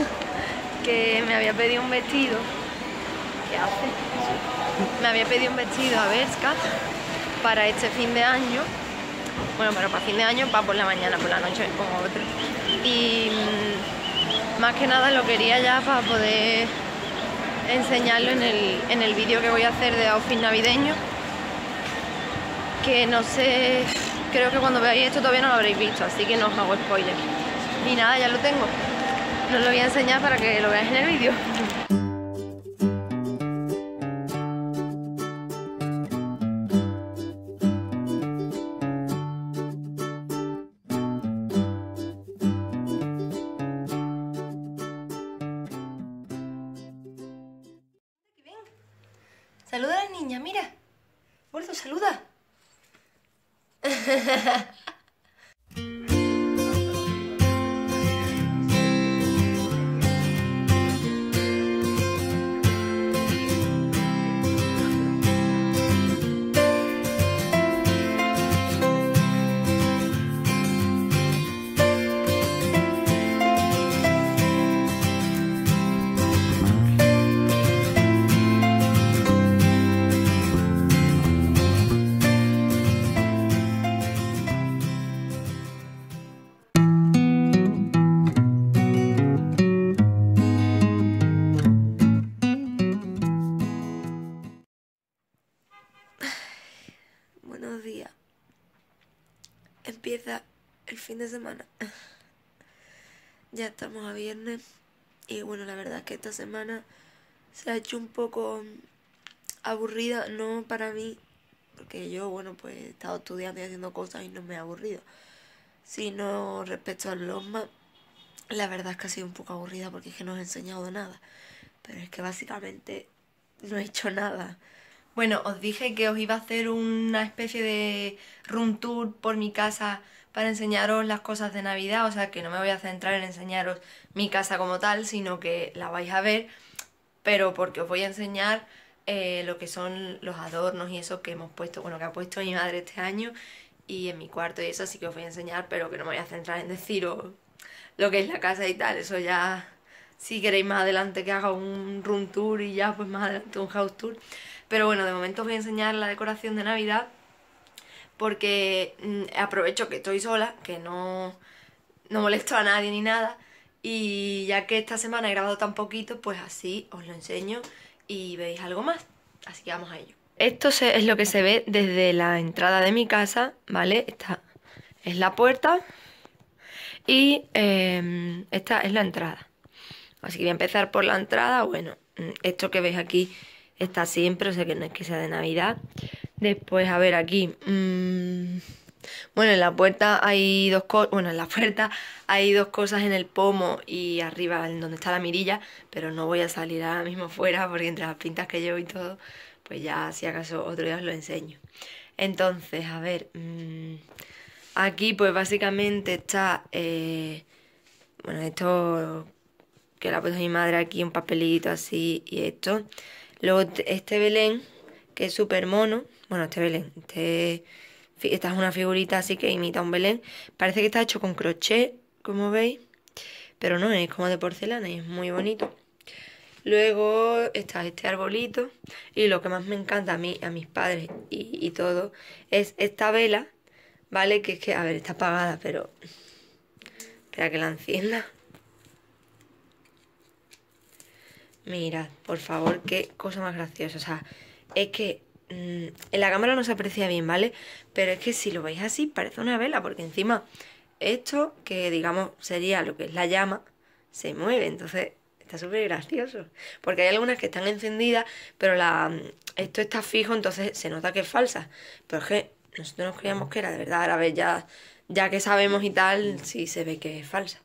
que me había pedido un vestido. ¿Qué hace? Me había pedido un vestido a Berska para este fin de año. Bueno, pero para fin de año, para por la mañana, por la noche como otro. Y mm, más que nada lo quería ya para poder enseñarlo en el, en el vídeo que voy a hacer de outfit navideño. Que no sé, creo que cuando veáis esto todavía no lo habréis visto, así que no os hago spoiler. Y nada, ya lo tengo. No lo voy a enseñar para que lo veas en el vídeo. Saluda a la niña, mira. Gordo, saluda. empieza el fin de semana. ya estamos a viernes y bueno, la verdad es que esta semana se ha hecho un poco mm, aburrida, no para mí, porque yo, bueno, pues he estado estudiando y haciendo cosas y no me he aburrido, sino respecto al Loma la verdad es que ha sido un poco aburrida porque es que no he enseñado nada, pero es que básicamente no he hecho nada. Bueno, os dije que os iba a hacer una especie de room tour por mi casa para enseñaros las cosas de Navidad, o sea que no me voy a centrar en enseñaros mi casa como tal, sino que la vais a ver, pero porque os voy a enseñar eh, lo que son los adornos y eso que hemos puesto, bueno, que ha puesto mi madre este año y en mi cuarto y eso, así que os voy a enseñar, pero que no me voy a centrar en deciros lo que es la casa y tal, eso ya... Si queréis más adelante que haga un room tour y ya pues más adelante un house tour. Pero bueno, de momento os voy a enseñar la decoración de Navidad porque mm, aprovecho que estoy sola, que no, molesto a nadie ni nada y ya que esta semana he grabado tan poquito, pues así os lo enseño y veis algo más. Así que vamos a ello. Esto es lo que se ve desde la entrada de mi casa, ¿vale? Esta es la puerta y em, esta es la entrada. Así que voy a empezar por la entrada. Bueno, mm, esto que veis aquí está siempre, o sea que no es que sea de Navidad. Después, a ver, aquí. Mm, bueno, en la puerta hay dos cosas. Bueno, en la puerta hay dos cosas en el pomo y arriba en donde está la mirilla, pero no voy a salir ahora mismo fuera porque entre las pintas que llevo y todo, pues ya si acaso otro día os lo enseño. Entonces, a ver. Mm, aquí, pues básicamente está. Eh, bueno, esto que la puesto mi madre aquí, un papelito así y esto. Luego este Belén, que es súper mono. Bueno, este Belén, este esta es una figurita así que imita un Belén. Parece que está hecho con crochet, como veis. Pero no, es como de porcelana y es muy bonito. Luego está este arbolito. Y lo que más me encanta a mí, a mis padres y, y todo, es esta vela, ¿vale? Que es que, a ver, está apagada, pero... Espera que la encienda. Mirad, por favor, qué cosa más graciosa. O sea, es que mm, en la cámara no se aprecia bien, ¿vale? Pero es que si lo veis así, parece una vela, porque encima esto, que digamos sería lo que es la llama, se mueve. Entonces, está súper gracioso. Porque hay algunas que están encendidas, pero la mm, esto está fijo, entonces se nota que es falsa. Pero es que nosotros nos creíamos que era de verdad. la a ya, ya que sabemos y tal, sí se ve que es falsa.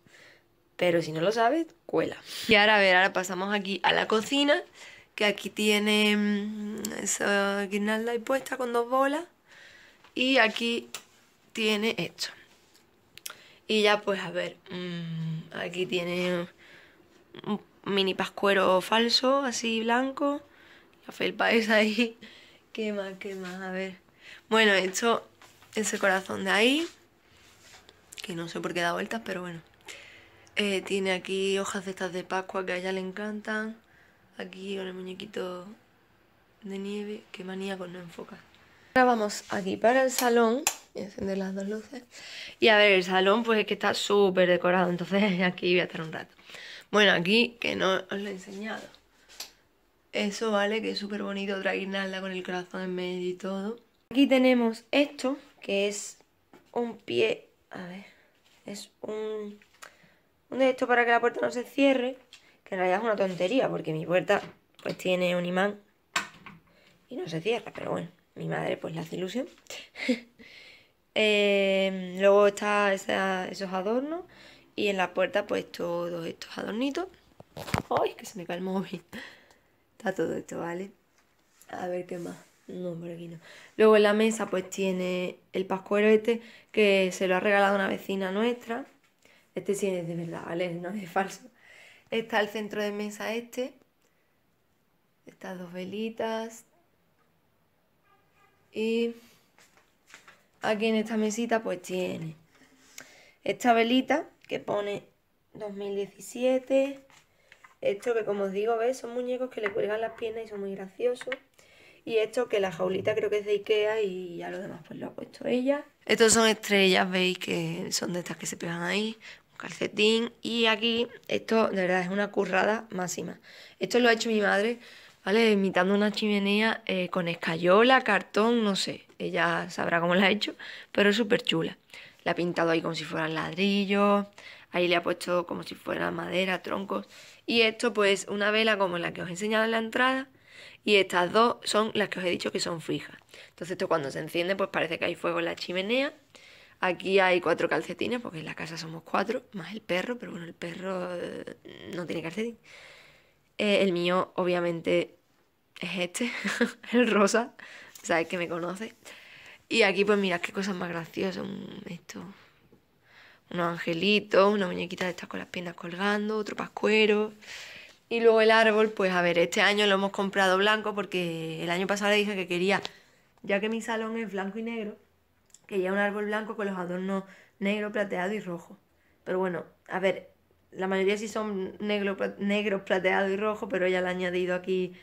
Pero si no lo sabes, cuela. Y ahora, a ver, ahora pasamos aquí a la cocina, que aquí tiene mm, esa guirnalda ahí puesta con dos bolas. Y aquí tiene esto. Y ya, pues, a ver, mm, aquí tiene un mini pascuero falso, así blanco. La felpa es ahí. ¿Qué más, qué más? A ver. Bueno, hecho ese corazón de ahí, que no sé por qué da vueltas, pero bueno. Eh, tiene aquí hojas de estas de Pascua que a ella le encantan. Aquí con el muñequito de nieve. que manía con no enfocar. Ahora vamos aquí para el salón. Voy a encender las dos luces. Y a ver, el salón pues es que está súper decorado. Entonces aquí voy a estar un rato. Bueno, aquí que no os lo he enseñado. Eso vale, que es súper bonito. Otra guirnalda con el corazón en medio y todo. Aquí tenemos esto, que es un pie... A ver, es un un de estos para que la puerta no se cierre, que en realidad es una tontería, porque mi puerta pues tiene un imán y no se cierra, pero bueno, mi madre pues le hace ilusión. Em, luego están esos adornos y en la puerta pues todos estos adornitos. ¡Ay, que se me cae el móvil! Está todo esto, ¿vale? A ver qué más. No, por Luego en la mesa pues tiene el pascuero este que se lo ha regalado una vecina nuestra este sí es de verdad, ¿vale? No es falso. Está el centro de mesa este. Estas dos velitas. Y aquí en esta mesita pues tiene esta velita que pone 2017. Esto que como os digo, ¿ves? Son muñecos que le cuelgan las piernas y son muy graciosos. Y esto que la jaulita creo que es de Ikea y ya lo demás pues lo ha puesto ella. Estos son estrellas, veis que son de estas que se pegan ahí calcetín y aquí esto de verdad es una currada máxima. Esto lo ha hecho mi madre, ¿vale? Imitando una chimenea eh, con escayola, cartón, no sé, ella sabrá cómo la ha hecho, pero es súper chula. La ha pintado ahí como si fueran ladrillos, ahí le ha puesto como si fuera madera, troncos. Y esto pues una vela como la que os he enseñado en la entrada y estas dos son las que os he dicho que son fijas. Entonces esto cuando se enciende pues parece que hay fuego en la chimenea Aquí hay cuatro calcetines, porque en la casa somos cuatro, más el perro, pero bueno, el perro eh, no tiene calcetín. Eh, el mío, obviamente, es este, el rosa, sabes que me conoce. Y aquí, pues mirad qué cosas más graciosas, esto, unos angelitos, una muñequita de estas con las piernas colgando, otro pascuero. Y luego el árbol, pues a ver, este año lo hemos comprado blanco porque el año pasado le dije que quería, ya que mi salón es blanco y negro, que ya un árbol blanco con los adornos negro, plateado y rojo. Pero bueno, a ver, la mayoría sí son negro, negros, plateado y rojo, pero ella le ha añadido aquí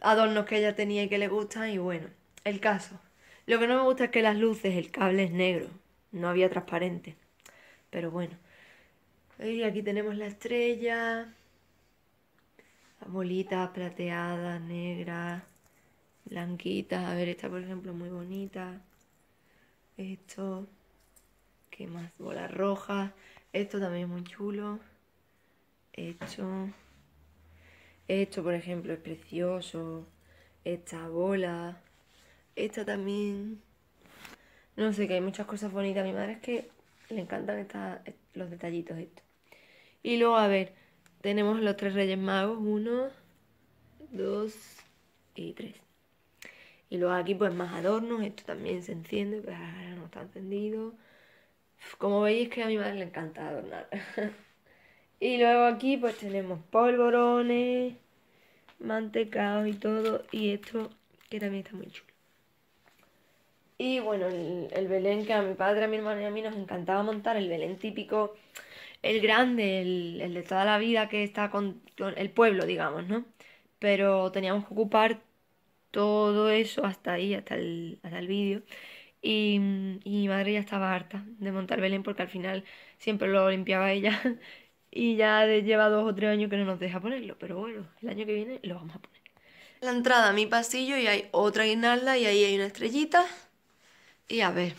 adornos que ella tenía y que le gustan y bueno, el caso. Lo que no me gusta es que las luces, el cable es negro, no había transparente. Pero bueno. Y aquí tenemos la estrella. Las bolitas plateadas, negras, blanquitas. A ver, esta por ejemplo muy bonita. Esto. ¿Qué más? Bola roja. Esto también es muy chulo. Esto. Esto, por ejemplo, es precioso. Esta bola. Esta también. No sé, que hay muchas cosas bonitas. A mi madre es que le encantan los detallitos estos. Y luego, a ver, tenemos los tres reyes magos. Uno, dos y tres. Y luego aquí pues más adornos. Esto también se enciende está encendido. Como veis que a mi madre le encanta adornar. y luego aquí pues tenemos polvorones, mantecados y todo. Y esto que también está muy chulo. Y bueno, el, Belén que a mi padre, a mi hermano y a mí nos encantaba montar, el Belén típico, el grande, el, de toda la vida que está con, el pueblo, digamos, ¿no? Pero teníamos que ocupar todo eso hasta ahí, hasta el, hasta el vídeo. Mm, y, mi madre ya estaba harta de montar Belén porque al final siempre lo limpiaba ella. Y ya lleva dos o tres años que no nos deja ponerlo, pero bueno, el año que viene lo vamos a poner. La entrada a mi pasillo y hay otra guinalda y ahí hay una estrellita. Y a ver.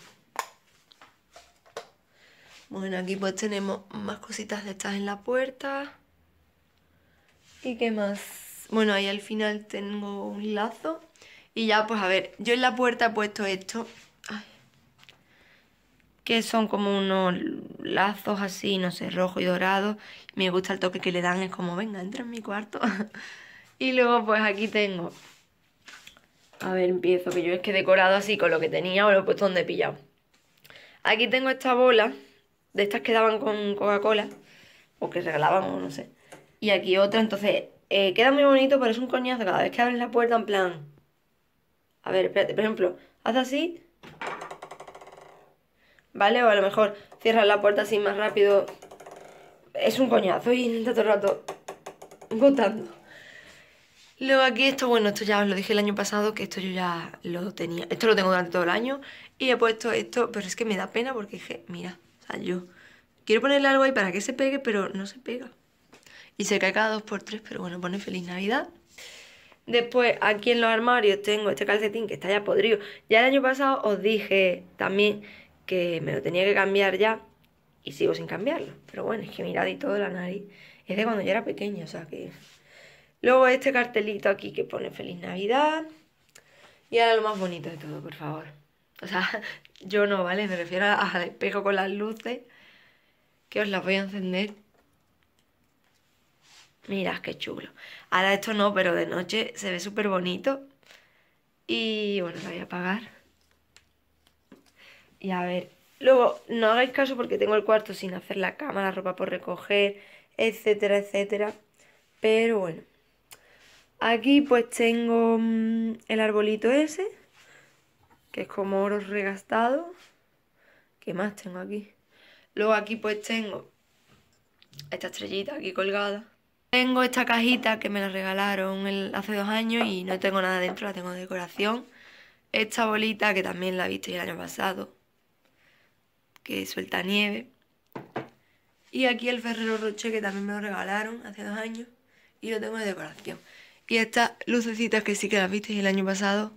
Bueno, aquí pues tenemos más cositas de estas en la puerta. ¿Y qué más? Bueno, ahí al final tengo un lazo. Y ya, pues a ver, yo en la puerta he puesto esto que son como unos lazos así, no sé, rojo y dorado. Me gusta el toque que le dan, es como, venga, entra en mi cuarto. y luego pues aquí tengo... A ver, empiezo, que yo es que he decorado así con lo que tenía o lo he puesto donde he pillado. Aquí tengo esta bola, de estas que daban con Coca-Cola, o que regalaban, o no sé. Y aquí otra, entonces, eh, queda muy bonito, pero es un coñazo cada vez que abres la puerta en plan... A ver, espérate, por ejemplo, haz así ¿Vale? O a lo mejor cierras la puerta así más rápido. Es un coñazo y intenta todo el rato botando. Luego aquí esto, bueno, esto ya os lo dije el año pasado, que esto yo ya lo tenía. Esto lo tengo durante todo el año y he puesto esto, pero es que me da pena porque dije, mira, o sea, yo quiero ponerle algo ahí para que se pegue, pero no se pega. Y se cae cada dos por tres, pero bueno, pone feliz Navidad. Después, aquí en los armarios tengo este calcetín que está ya podrido. Ya el año pasado os dije también que me lo tenía que cambiar ya y sigo sin cambiarlo. Pero bueno, es que mirad y todo la nariz. Es de cuando yo era pequeña, o sea que... Luego este cartelito aquí que pone Feliz Navidad. Y ahora lo más bonito de todo, por favor. O sea, yo no, ¿vale? Me refiero al espejo con las luces. Que os las voy a encender Mirad qué chulo. Ahora esto no, pero de noche se ve súper bonito. Y bueno, lo voy a apagar. Y a ver, luego no hagáis caso porque tengo el cuarto sin hacer la cama, la ropa por recoger, etcétera, etcétera. Pero bueno. Aquí pues tengo mm, el arbolito ese, que es como oro regastado. ¿Qué más tengo aquí? Luego aquí pues tengo esta estrellita aquí colgada. Tengo esta cajita que me la regalaron hace dos años y no tengo nada dentro, la tengo de decoración. Esta bolita que también la viste el año pasado, que suelta nieve. Y aquí el Ferrero roche que también me lo regalaron hace dos años y lo tengo de decoración. Y estas lucecitas que sí que las visteis el año pasado,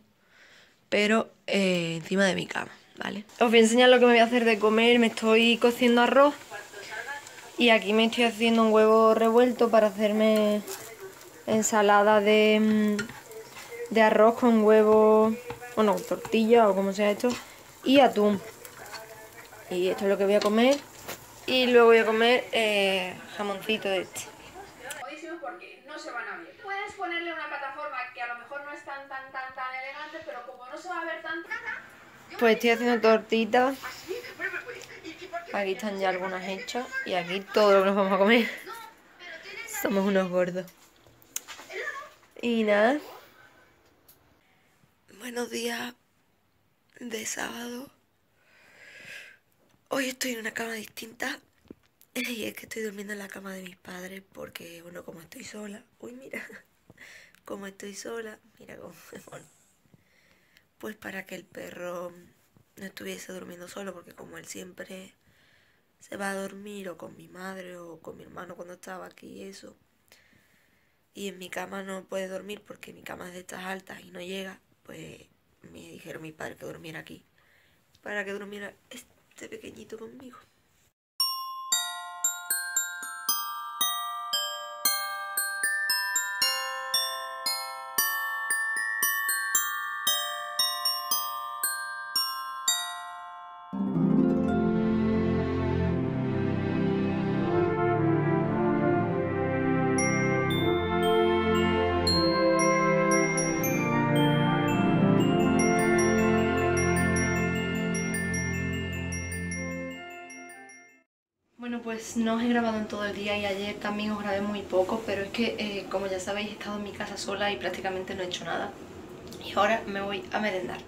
pero eh, encima de mi cama, ¿vale? Os voy a enseñar lo que me voy a hacer de comer. Me estoy cociendo arroz y aquí me estoy haciendo un huevo revuelto para hacerme ensalada de, mm, arroz con huevo, bueno, tortilla o como sea esto, y atún. Y esto es lo que voy a comer. Y luego voy a comer eh, jamoncito de este. Puedes ponerle una plataforma que a lo mejor no tan, tan, tan, pero como Pues estoy haciendo tortitas Aquí están ya algunas hechas y aquí todo lo que nos vamos a comer. Somos unos gordos. Y nada. Buenos días de sábado. Hoy estoy en una cama distinta. Y es que estoy durmiendo en la cama de mis padres porque, bueno, como estoy sola. Uy, mira. Como estoy sola. Mira cómo Pues para que el perro no estuviese durmiendo solo porque como él siempre se va a dormir o con mi madre o con mi hermano cuando estaba aquí y eso. Y en mi cama no puede dormir porque mi cama es de estas altas y no llega, pues me dijeron mi padre que durmiera aquí para que durmiera este pequeñito conmigo. Pues, no os he grabado en todo el día y ayer también os grabé muy poco, pero es que eh, como ya sabéis he estado en mi casa sola y prácticamente no he hecho nada. Y ahora me voy a merendar.